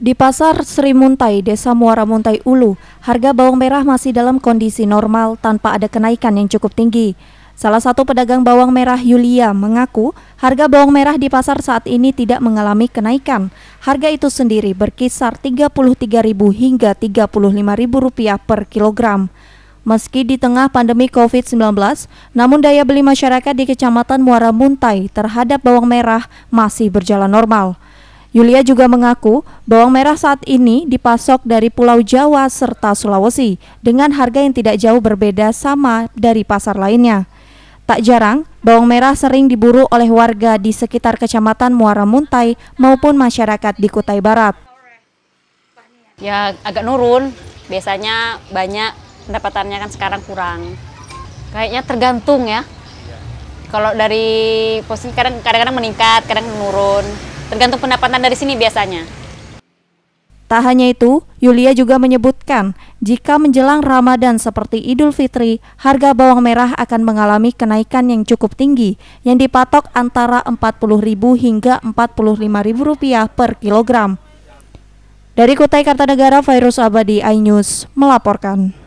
Di pasar Sri Muntai, Desa Muara Muntai Ulu, harga bawang merah masih dalam kondisi normal tanpa ada kenaikan yang cukup tinggi. Salah satu pedagang bawang merah Yulia mengaku harga bawang merah di pasar saat ini tidak mengalami kenaikan. Harga itu sendiri berkisar Rp33.000 hingga Rp35.000 per kilogram. Meski di tengah pandemi COVID-19, namun daya beli masyarakat di Kecamatan Muara Muntai terhadap bawang merah masih berjalan normal. Yulia juga mengaku bawang merah saat ini dipasok dari Pulau Jawa serta Sulawesi dengan harga yang tidak jauh berbeda sama dari pasar lainnya. Tak jarang, bawang merah sering diburu oleh warga di sekitar Kecamatan Muara Muntai maupun masyarakat di Kutai Barat. Ya agak nurun, biasanya banyak pendapatannya kan sekarang kurang. Kayaknya tergantung ya. Kalau dari posisi kadang-kadang meningkat, kadang menurun tergantung pendapatan dari sini biasanya. Tak hanya itu, Yulia juga menyebutkan jika menjelang Ramadan seperti Idul Fitri, harga bawang merah akan mengalami kenaikan yang cukup tinggi yang dipatok antara Rp40.000 hingga Rp45.000 per kilogram. Dari Kutai Kartanegara, Virus Abadi iNews melaporkan.